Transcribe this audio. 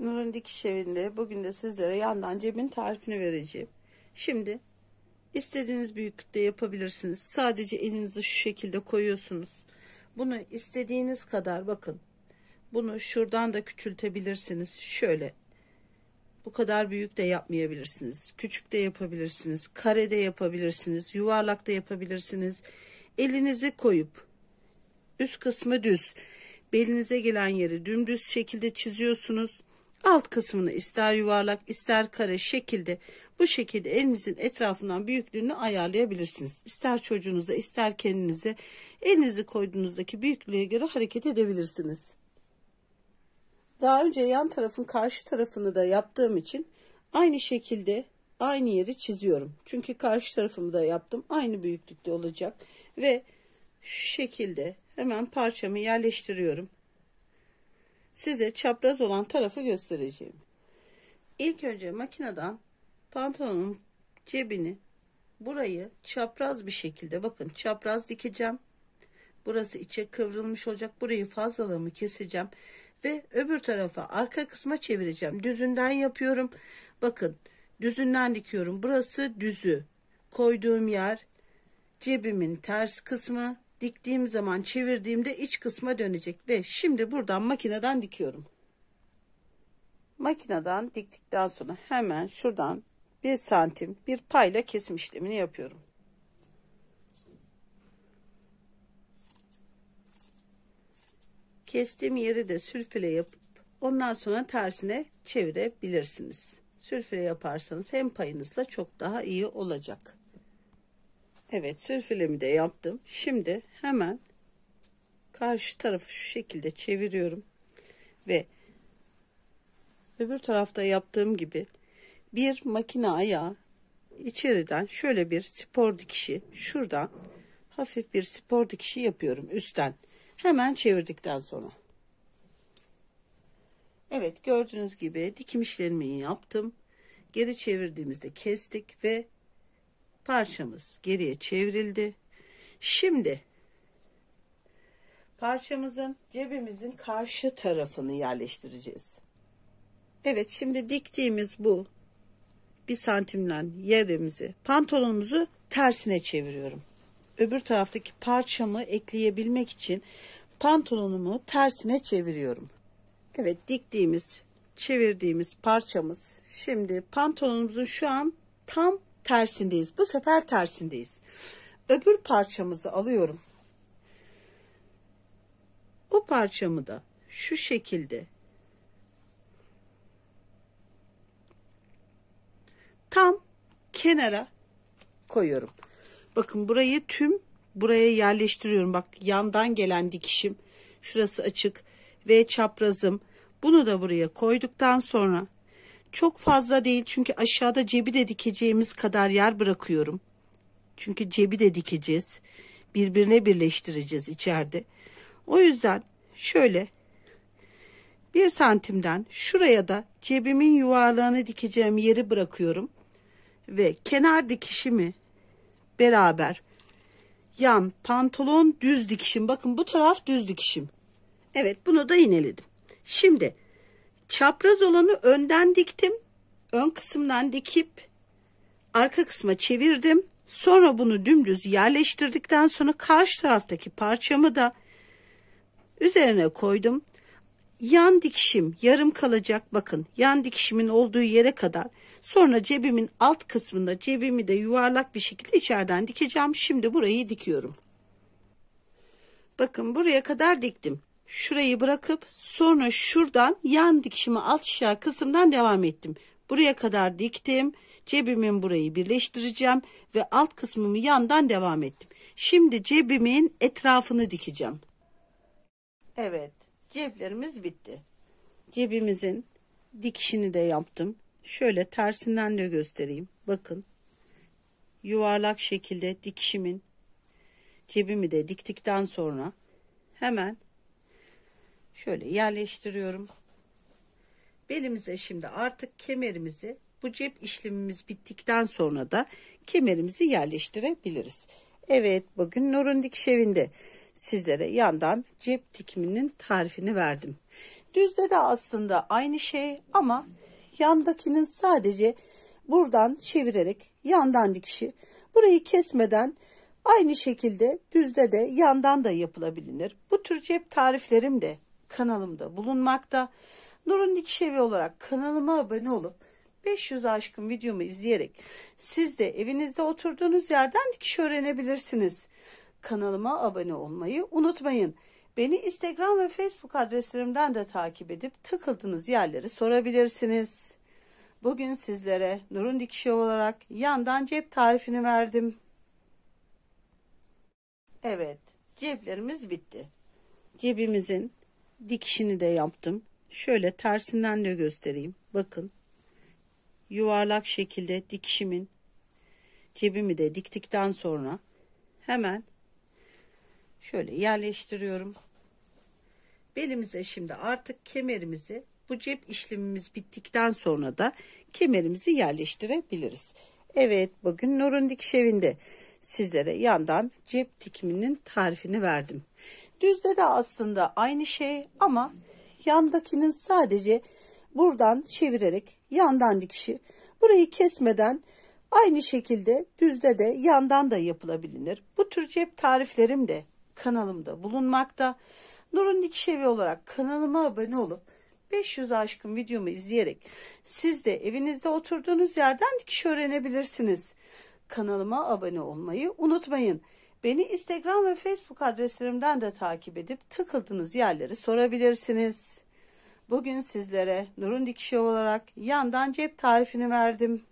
Nur'un dikiş evinde bugün de sizlere yandan cebin tarifini vereceğim. Şimdi istediğiniz büyüklükte yapabilirsiniz. Sadece elinizi şu şekilde koyuyorsunuz. Bunu istediğiniz kadar bakın. Bunu şuradan da küçültebilirsiniz. Şöyle bu kadar büyük de yapmayabilirsiniz. Küçük de yapabilirsiniz. Kare de yapabilirsiniz. Yuvarlak da yapabilirsiniz. Elinizi koyup üst kısmı düz. Belinize gelen yeri dümdüz şekilde çiziyorsunuz. Alt kısmını ister yuvarlak ister kare şekilde bu şekilde elinizin etrafından büyüklüğünü ayarlayabilirsiniz. İster çocuğunuza ister kendinize elinizi koyduğunuzdaki büyüklüğe göre hareket edebilirsiniz. Daha önce yan tarafın karşı tarafını da yaptığım için aynı şekilde aynı yeri çiziyorum. Çünkü karşı tarafımı da yaptım. Aynı büyüklükte olacak ve şu şekilde hemen parçamı yerleştiriyorum size çapraz olan tarafı göstereceğim. İlk önce makineden pantolonun cebini burayı çapraz bir şekilde bakın çapraz dikeceğim. Burası içe kıvrılmış olacak. Burayı fazlalığımı keseceğim ve öbür tarafa arka kısma çevireceğim. Düzünden yapıyorum. Bakın düzünden dikiyorum. Burası düzü. Koyduğum yer cebimin ters kısmı diktiğim zaman çevirdiğimde iç kısma dönecek ve şimdi buradan makineden dikiyorum. Makineden diktikten sonra hemen şuradan bir santim bir payla kesim işlemini yapıyorum. Kestiğim yeri de sülfüle yapıp ondan sonra tersine çevirebilirsiniz. Sülfüle yaparsanız hem payınızla çok daha iyi olacak. Evet sürfilemi de yaptım. Şimdi hemen karşı tarafı şu şekilde çeviriyorum. Ve öbür tarafta yaptığım gibi bir makine ayağı içeriden şöyle bir spor dikişi şuradan hafif bir spor dikişi yapıyorum üstten. Hemen çevirdikten sonra. Evet gördüğünüz gibi dikim işlemini yaptım. Geri çevirdiğimizde kestik ve Parçamız geriye çevrildi. Şimdi parçamızın cebimizin karşı tarafını yerleştireceğiz. Evet şimdi diktiğimiz bu bir santimden yerimizi pantolonumuzu tersine çeviriyorum. Öbür taraftaki parçamı ekleyebilmek için pantolonumu tersine çeviriyorum. Evet diktiğimiz çevirdiğimiz parçamız şimdi pantolonumuzun şu an tam tersindeyiz. Bu sefer tersindeyiz. Öbür parçamızı alıyorum. O parçamı da şu şekilde tam kenara koyuyorum. Bakın burayı tüm buraya yerleştiriyorum. Bak yandan gelen dikişim. Şurası açık ve çaprazım. Bunu da buraya koyduktan sonra çok fazla değil çünkü aşağıda cebi de dikeceğimiz kadar yer bırakıyorum. Çünkü cebi de dikeceğiz. Birbirine birleştireceğiz içeride. O yüzden şöyle bir santimden şuraya da cebimin yuvarlığını dikeceğim yeri bırakıyorum. Ve kenar dikişimi beraber yan pantolon düz dikişim. Bakın bu taraf düz dikişim. Evet bunu da iğneledim. Şimdi Çapraz olanı önden diktim. Ön kısımdan dikip arka kısma çevirdim. Sonra bunu dümdüz yerleştirdikten sonra karşı taraftaki parçamı da üzerine koydum. Yan dikişim yarım kalacak bakın yan dikişimin olduğu yere kadar. Sonra cebimin alt kısmında cebimi de yuvarlak bir şekilde içeriden dikeceğim. Şimdi burayı dikiyorum. Bakın buraya kadar diktim şurayı bırakıp sonra şuradan yan dikişimi alt aşağı kısımdan devam ettim. Buraya kadar diktim. Cebimin burayı birleştireceğim ve alt kısmımı yandan devam ettim. Şimdi cebimin etrafını dikeceğim. Evet, ceplerimiz bitti. Cebimizin dikişini de yaptım. Şöyle tersinden de göstereyim. Bakın. Yuvarlak şekilde dikişimin cebimi de diktikten sonra hemen şöyle yerleştiriyorum. Belimize şimdi artık kemerimizi bu cep işlemimiz bittikten sonra da kemerimizi yerleştirebiliriz. Evet bugün Nur'un dikiş evinde sizlere yandan cep dikiminin tarifini verdim. Düzde de aslında aynı şey ama yandakinin sadece buradan çevirerek yandan dikişi burayı kesmeden aynı şekilde düzde de yandan da yapılabilir. Bu tür cep tariflerim de kanalımda bulunmakta. Nur'un Dikiş olarak kanalıma abone olup 500 aşkın videomu izleyerek siz de evinizde oturduğunuz yerden dikiş öğrenebilirsiniz. Kanalıma abone olmayı unutmayın. Beni Instagram ve Facebook adreslerimden de takip edip takıldığınız yerleri sorabilirsiniz. Bugün sizlere Nur'un dikişi olarak yandan cep tarifini verdim. Evet, ceplerimiz bitti. Cebimizin dikişini de yaptım. Şöyle tersinden de göstereyim. Bakın yuvarlak şekilde dikişimin cebimi de diktikten sonra hemen şöyle yerleştiriyorum. Belimize şimdi artık kemerimizi bu cep işlemimiz bittikten sonra da kemerimizi yerleştirebiliriz. Evet bugün Nur'un dikiş evinde sizlere yandan cep dikiminin tarifini verdim. Düzde de aslında aynı şey ama yandakinin sadece buradan çevirerek yandan dikişi burayı kesmeden aynı şekilde düzde de yandan da yapılabilir. Bu tür cep tariflerim de kanalımda bulunmakta. Nur'un dikiş evi olarak kanalıma abone olup 500 aşkın videomu izleyerek siz de evinizde oturduğunuz yerden dikiş öğrenebilirsiniz. Kanalıma abone olmayı unutmayın. Beni Instagram ve Facebook adreslerimden de takip edip takıldığınız yerleri sorabilirsiniz. Bugün sizlere Nur'un dikişi olarak yandan cep tarifini verdim.